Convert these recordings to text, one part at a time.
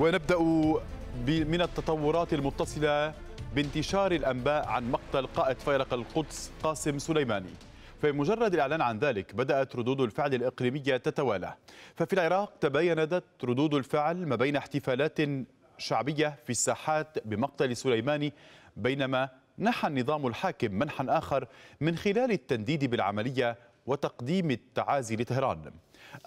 ونبدأ من التطورات المتصلة بانتشار الأنباء عن مقتل قائد فيرق القدس قاسم سليماني فبمجرد الإعلان عن ذلك بدأت ردود الفعل الإقليمية تتوالى ففي العراق تباينت ردود الفعل ما بين احتفالات شعبية في الساحات بمقتل سليماني بينما نحى النظام الحاكم منحا آخر من خلال التنديد بالعملية وتقديم التعازي لطهران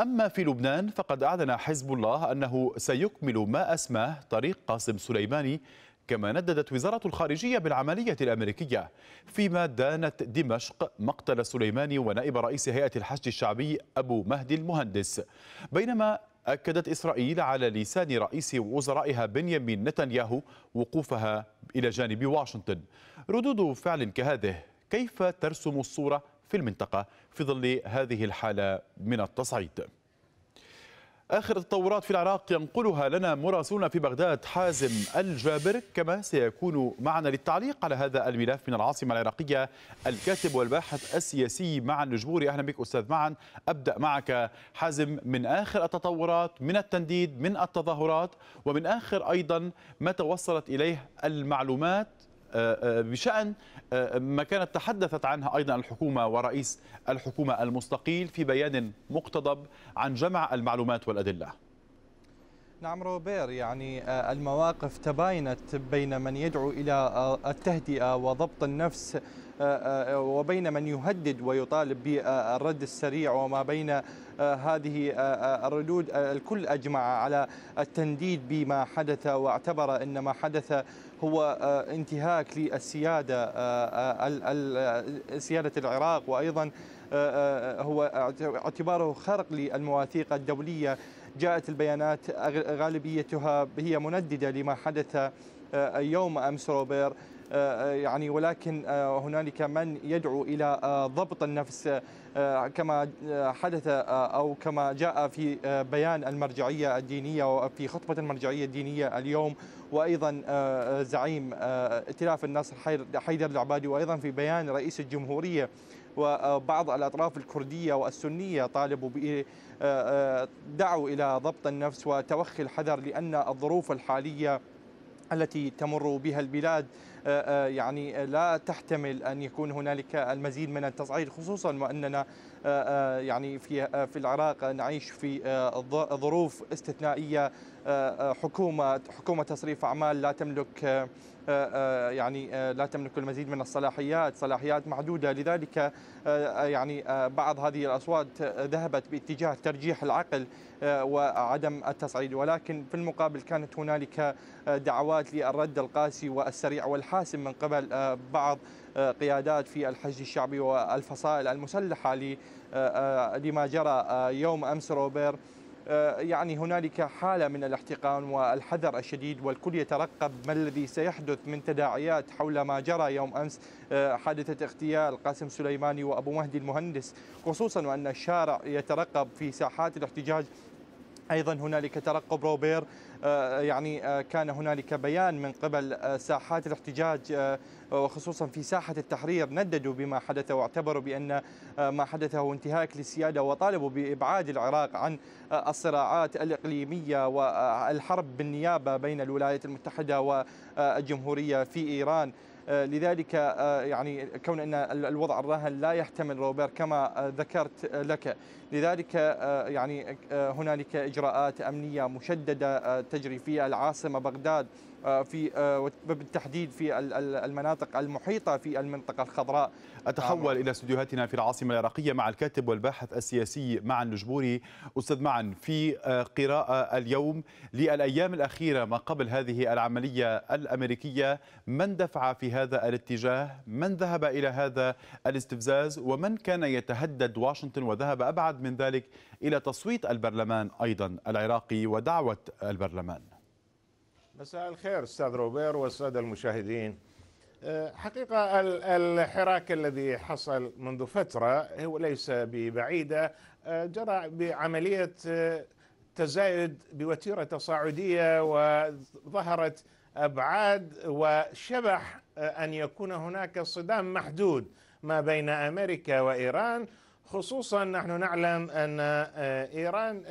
أما في لبنان فقد أعلن حزب الله أنه سيكمل ما أسماه طريق قاسم سليماني كما نددت وزارة الخارجية بالعملية الأمريكية فيما دانت دمشق مقتل سليماني ونائب رئيس هيئة الحشد الشعبي أبو مهدي المهندس بينما أكدت إسرائيل على لسان رئيس وزرائها بنيامين نتنياهو وقوفها إلى جانب واشنطن ردود فعل كهذه كيف ترسم الصورة في المنطقة في ظل هذه الحالة من التصعيد آخر التطورات في العراق ينقلها لنا مراسلنا في بغداد حازم الجابر كما سيكون معنا للتعليق على هذا الملف من العاصمة العراقية الكاتب والباحث السياسي مع النجبوري أهلا بك أستاذ معا أبدأ معك حازم من آخر التطورات من التنديد من التظاهرات ومن آخر أيضا ما توصلت إليه المعلومات آه، آه، بشأن آه، ما كانت تحدثت عنها أيضا الحكومة ورئيس الحكومة المستقيل في بيان مقتضب عن جمع المعلومات والأدلة نعم روبير يعني المواقف تباينت بين من يدعو إلى التهدئة وضبط النفس آه، آه، آه، وبين من يهدد ويطالب بالرد السريع وما بين هذه الردود الكل أجمع على التنديد بما حدث واعتبر أن ما حدث هو انتهاك للسيادة سيادة العراق وأيضا هو اعتباره خرق للمواثيق الدولية جاءت البيانات غالبيتها هي منددة لما حدث يوم أمس روبير آه، آه، يعني ولكن آه، هنالك من يدعو إلى ضبط النفس كما حدث أو كما جاء في بيان المرجعية الدينية وفي خطبة المرجعية الدينية اليوم وأيضا زعيم ائتلاف النصر حيدر العبادي وأيضا في بيان رئيس الجمهورية وبعض الأطراف الكردية والسنية طالبوا دعوا إلى ضبط النفس وتوخي الحذر لأن الظروف الحالية التي تمر بها البلاد آه، آه، يعني لا تحتمل أن يكون هنالك المزيد من التصعيد خصوصا وأننا آه، يعني في في العراق نعيش في ظروف استثنائية آه، آه، حكومه حكومه تصريف اعمال لا تملك آه، يعني لا تملك المزيد من الصلاحيات صلاحيات محدوده لذلك يعني بعض هذه الأصوات ذهبت باتجاه ترجيح العقل وعدم التصعيد ولكن في المقابل كانت هنالك دعوات للرد القاسي والسريع والحاسم من قبل بعض قيادات في الحشد الشعبي والفصائل المسلحة لما جرى يوم أمس روبير آه، يعني هنالك حالة من الاحتقان والحذر الشديد والكل يترقب ما الذي سيحدث من تداعيات حول ما جرى يوم أمس آه، حادثة اغتيال قاسم سليماني وأبو مهدي المهندس خصوصا وأن الشارع يترقب في ساحات الاحتجاج ايضا هنالك ترقب روبير آه، يعني آه، كان هنالك بيان من قبل آه، ساحات الاحتجاج وخصوصا في ساحه التحرير نددوا بما حدث واعتبروا بان ما حدث هو انتهاك للسياده وطالبوا بابعاد العراق عن الصراعات الاقليميه والحرب بالنيابه بين الولايات المتحده والجمهوريه في ايران لذلك آه، يعني كون ان الوضع الراهن لا يحتمل روبير كما آه، ذكرت آه، لك لذلك يعني هنالك اجراءات امنيه مشدده تجري في العاصمه بغداد آه، في آه، بالتحديد في المناطق المحيطة في المنطقة الخضراء أتحول إلى استديوهاتنا في العاصمة العراقية مع الكاتب والباحث السياسي معن الجبوري أستاذ معن في آه، قراءة اليوم للأيام الأخيرة ما قبل هذه العملية الأمريكية من دفع في هذا الاتجاه من ذهب إلى هذا الاستفزاز ومن كان يتهدد واشنطن وذهب أبعد من ذلك إلى تصويت البرلمان أيضا العراقي ودعوة البرلمان مساء الخير استاذ روبير والساده المشاهدين أه، حقيقة الحراك الذي حصل منذ فترة هو ليس ببعيدة أه، جرى بعملية أه، تزايد بوتيرة تصاعدية وظهرت أبعاد وشبح أن يكون هناك صدام محدود ما بين أمريكا وإيران خصوصا نحن نعلم أن إيران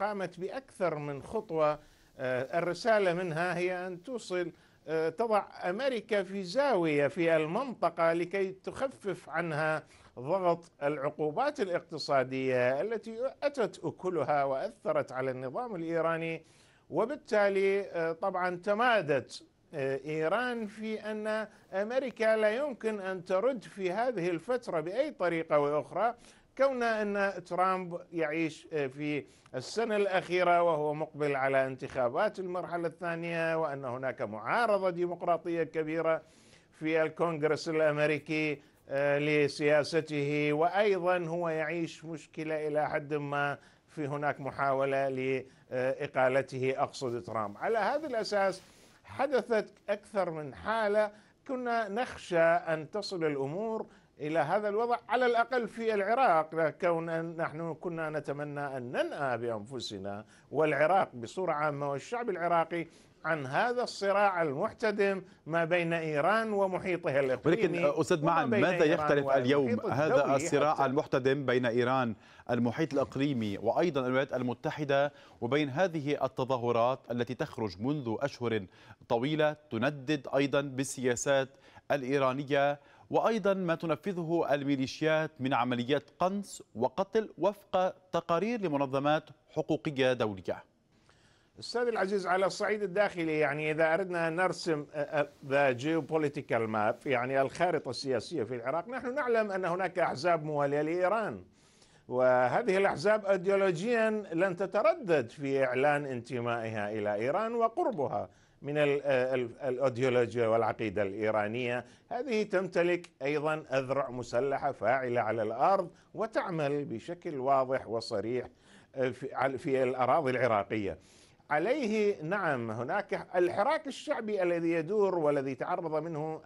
قامت بأكثر من خطوة آه، الرسالة منها هي أن توصل آه، تضع أمريكا في زاوية في المنطقة لكي تخفف عنها ضغط العقوبات الاقتصادية التي أتت أكلها وأثرت على النظام الإيراني وبالتالي آه، طبعا تمادت إيران في أن أمريكا لا يمكن أن ترد في هذه الفترة بأي طريقة وأخرى كون أن ترامب يعيش آه، في السنة الأخيرة وهو مقبل على انتخابات المرحلة الثانية وأن هناك معارضة ديمقراطية كبيرة في الكونغرس الأمريكي آه، لسياسته وأيضا هو يعيش مشكلة إلى حد ما في هناك محاولة لإقالته أقصد ترامب على هذا الأساس حدثت أكثر من حالة كنا نخشى أن تصل الأمور إلى هذا الوضع على الأقل في العراق كون نحن كنا نتمنى أن ننأى بأنفسنا والعراق بصورة عامة والشعب العراقي عن هذا الصراع المحتدم ما بين ايران ومحيطها الاقليمي ولكن استاذ معا ماذا يختلف اليوم هذا الصراع المحتدم بين ايران المحيط الاقليمي وايضا الولايات المتحده وبين هذه التظاهرات التي تخرج منذ اشهر طويله تندد ايضا بالسياسات الايرانيه وأيضا ما تنفذه الميليشيات من عمليات قنص وقتل وفق تقارير لمنظمات حقوقية دولية أستاذ العزيز على الصعيد الداخلي يعني إذا أردنا أن نرسم ذا جيوبوليتيكال ماب يعني الخارطة السياسية في العراق نحن نعلم أن هناك أحزاب موالية لإيران وهذه الأحزاب أيديولوجيا لن تتردد في إعلان انتمائها إلى إيران وقربها من آه، الأديولوجيا والعقيده الايرانيه هذه تمتلك ايضا اذرع مسلحه فاعله على الارض وتعمل بشكل واضح وصريح آه، في الاراضي العراقيه عليه نعم هناك الحراك الشعبي الذي يدور والذي تعرض منه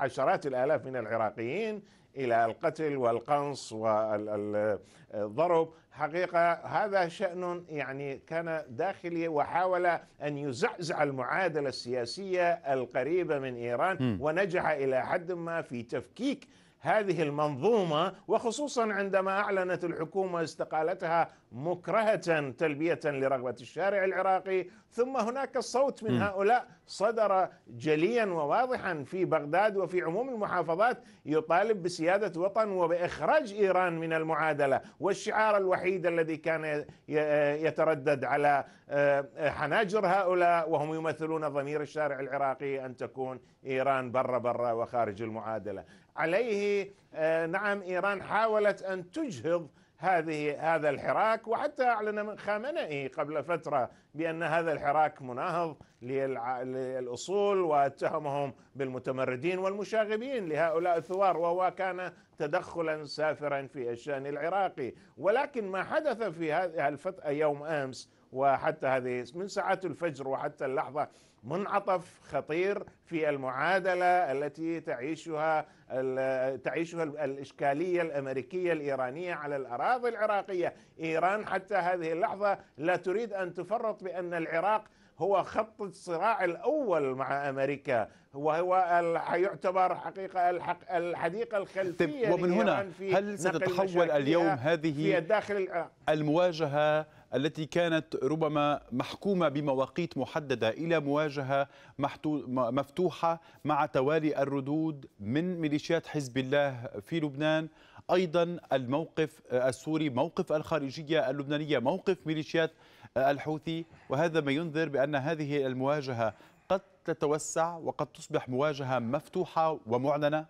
عشرات الالاف من العراقيين الى القتل والقنص والضرب حقيقه هذا شان يعني كان داخلي وحاول ان يزعزع المعادله السياسيه القريبه من ايران ونجح الى حد ما في تفكيك هذه المنظومه وخصوصا عندما اعلنت الحكومه استقالتها مكرهة تلبية لرغبة الشارع العراقي ثم هناك صوت من هؤلاء صدر جليا وواضحا في بغداد وفي عموم المحافظات يطالب بسيادة وطن وبإخراج إيران من المعادلة والشعار الوحيد الذي كان يتردد على آه، حناجر هؤلاء وهم يمثلون ضمير الشارع العراقي أن تكون إيران برا برا وخارج المعادلة عليه آه، نعم إيران حاولت أن تجهض هذه هذا الحراك وحتى اعلن من خامنئي قبل فتره بان هذا الحراك مناهض للاصول واتهمهم بالمتمردين والمشاغبين لهؤلاء الثوار وهو كان تدخلا سافرا في الشان العراقي ولكن ما حدث في هذه الفتره يوم امس وحتى هذه من ساعات الفجر وحتى اللحظه منعطف خطير في المعادله التي تعيشها تعيشها الاشكاليه الامريكيه الايرانيه على الاراضي العراقيه، ايران حتى هذه اللحظه لا تريد ان تفرط بان العراق هو خط الصراع الاول مع امريكا وهو يعتبر حقيقه الحق الحديقه الخلفيه طيب ومن هنا هل ستتحول اليوم هذه في داخل المواجهه التي كانت ربما محكومة بمواقيت محددة إلى مواجهة مفتوحة مع توالي الردود من ميليشيات حزب الله في لبنان أيضا الموقف آه، السوري موقف الخارجية اللبنانية موقف ميليشيات آه، الحوثي وهذا ما ينذر بأن هذه المواجهة قد تتوسع وقد تصبح مواجهة مفتوحة ومعلنة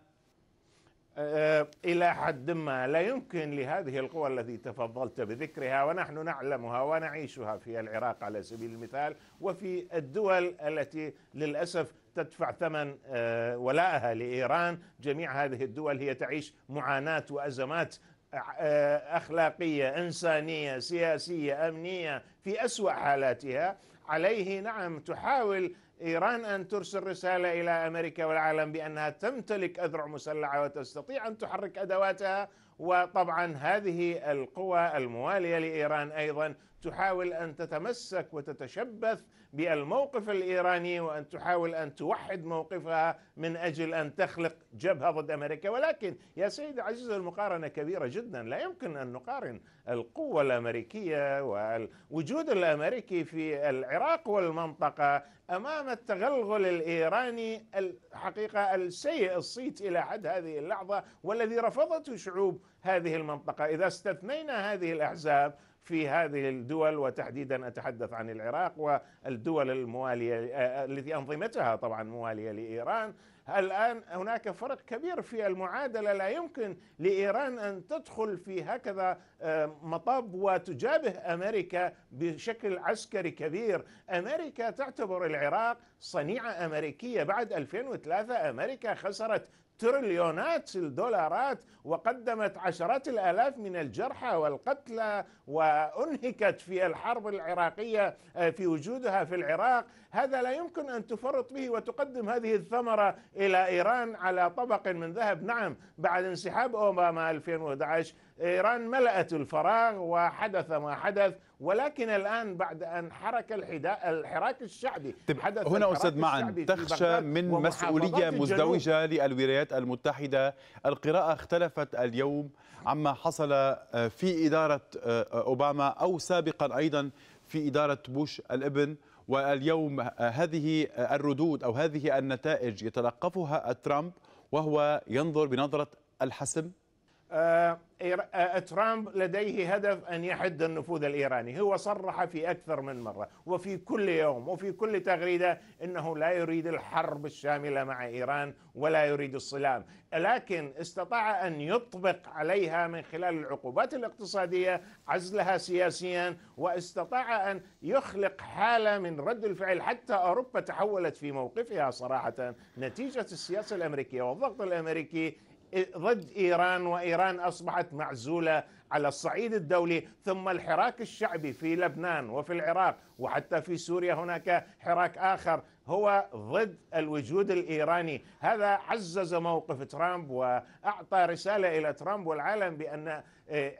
آه، إلى حد ما لا يمكن لهذه القوى التي تفضلت بذكرها ونحن نعلمها ونعيشها في العراق على سبيل المثال وفي الدول التي للأسف تدفع ثمن آه، ولائها لإيران جميع هذه الدول هي تعيش معاناة وأزمات آه، أخلاقية إنسانية سياسية أمنية في أسوأ حالاتها عليه نعم تحاول إيران أن ترسل رسالة إلى أمريكا والعالم بأنها تمتلك أذرع مسلحة وتستطيع أن تحرك أدواتها وطبعا هذه القوى الموالية لإيران أيضا تحاول أن تتمسك وتتشبث بالموقف الإيراني وأن تحاول أن توحد موقفها من أجل أن تخلق جبهة ضد أمريكا ولكن يا سيد عزيز المقارنة كبيرة جدا لا يمكن أن نقارن القوة الأمريكية والوجود الأمريكي في العراق والمنطقة أمام التغلغل الإيراني الحقيقة السيء الصيت إلى حد هذه اللحظة والذي رفضته شعوب هذه المنطقة إذا استثنينا هذه الأحزاب في هذه الدول وتحديدا اتحدث عن العراق والدول المواليه آه، التي انظمتها طبعا مواليه لايران الان هناك فرق كبير في المعادله لا يمكن لايران ان تدخل في هكذا آه، مطب وتجابه امريكا بشكل عسكري كبير، امريكا تعتبر العراق صنيعه امريكيه بعد 2003 امريكا خسرت تريليونات الدولارات وقدمت عشرات الالاف من الجرحى والقتلى وانهكت في الحرب العراقيه آه، في وجودها في العراق، هذا لا يمكن ان تفرط به وتقدم هذه الثمره الى ايران على طبق من ذهب، نعم بعد انسحاب اوباما 2011 ايران ملأت الفراغ وحدث ما حدث ولكن الان بعد ان حرك الحدا... الحراك الشعبي طيب، حدث هنا استاذ معن تخشى من مسؤوليه مزدوجه للولايات المتحده القراءه اختلفت اليوم عما حصل آه، في اداره آه، اوباما او سابقا ايضا في اداره بوش الابن واليوم آه، هذه الردود او هذه النتائج يتلقفها ترامب وهو ينظر بنظره الحسم آه، آه، آه، ترامب لديه هدف أن يحد النفوذ الإيراني هو صرح في أكثر من مرة وفي كل يوم وفي كل تغريدة أنه لا يريد الحرب الشاملة مع إيران ولا يريد الصلام لكن استطاع أن يطبق عليها من خلال العقوبات الاقتصادية عزلها سياسيا واستطاع أن يخلق حالة من رد الفعل حتى أوروبا تحولت في موقفها صراحة نتيجة السياسة الأمريكية والضغط الأمريكي ضد إيران وإيران أصبحت معزولة على الصعيد الدولي ثم الحراك الشعبي في لبنان وفي العراق وحتى في سوريا هناك حراك آخر هو ضد الوجود الإيراني هذا عزز موقف ترامب وأعطى رسالة إلى ترامب والعالم بأن آه،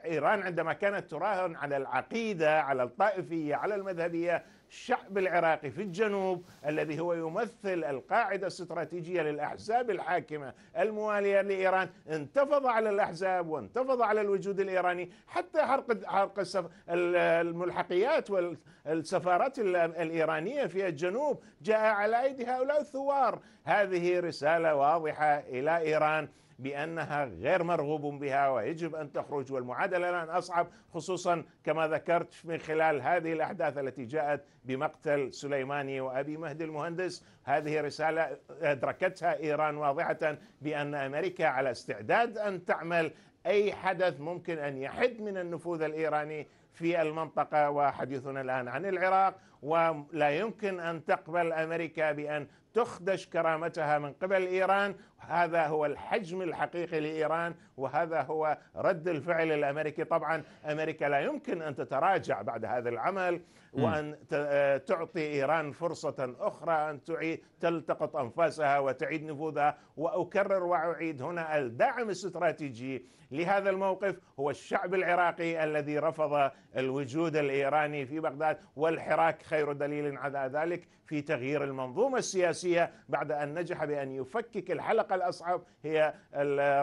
إيران عندما كانت تراهن على العقيدة على الطائفية على المذهبية الشعب العراقي في الجنوب الذي هو يمثل القاعدة الاستراتيجية للأحزاب الحاكمة الموالية لإيران انتفض على الأحزاب وانتفض على الوجود الإيراني حتى حرق حرق الملحقيات والسفارات الإيرانية في الجنوب جاء على أيدي هؤلاء الثوار هذه رسالة واضحة إلى إيران بأنها غير مرغوب بها ويجب أن تخرج والمعادلة الآن أصعب خصوصا كما ذكرت من خلال هذه الأحداث التي جاءت بمقتل سليماني وأبي مهدي المهندس هذه رسالة أدركتها إيران واضحة بأن أمريكا على استعداد أن تعمل أي حدث ممكن أن يحد من النفوذ الإيراني في المنطقة وحديثنا الآن عن العراق ولا يمكن أن تقبل أمريكا بأن تخدش كرامتها من قبل ايران هذا هو الحجم الحقيقي لايران وهذا هو رد الفعل الامريكي طبعا امريكا لا يمكن ان تتراجع بعد هذا العمل وان تعطي ايران فرصه اخرى ان تعيد تلتقط انفاسها وتعيد نفوذها واكرر واعيد هنا الدعم الاستراتيجي لهذا الموقف هو الشعب العراقي الذي رفض الوجود الايراني في بغداد والحراك خير دليل على ذلك في تغيير المنظومه السياسيه روسيا بعد أن نجح بأن يفكك الحلقة الأصعب هي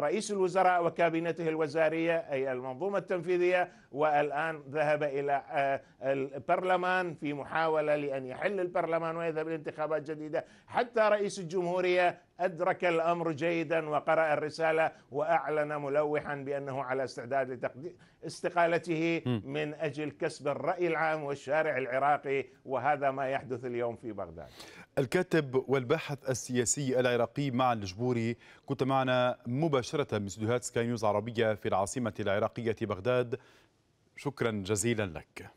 رئيس الوزراء وكابينته الوزارية أي المنظومة التنفيذية والآن ذهب إلى آه، البرلمان في محاولة لأن يحل البرلمان ويذهب لانتخابات جديدة حتى رئيس الجمهورية أدرك الأمر جيدا وقرأ الرسالة وأعلن ملوحا بأنه على استعداد لتقديم استقالته من أجل كسب الرأي العام والشارع العراقي وهذا ما يحدث اليوم في بغداد الكاتب والباحث السياسي العراقي مع الجبوري كنت معنا مباشرة من استديوهات سكاي نيوز عربية في العاصمة العراقية بغداد شكرا جزيلا لك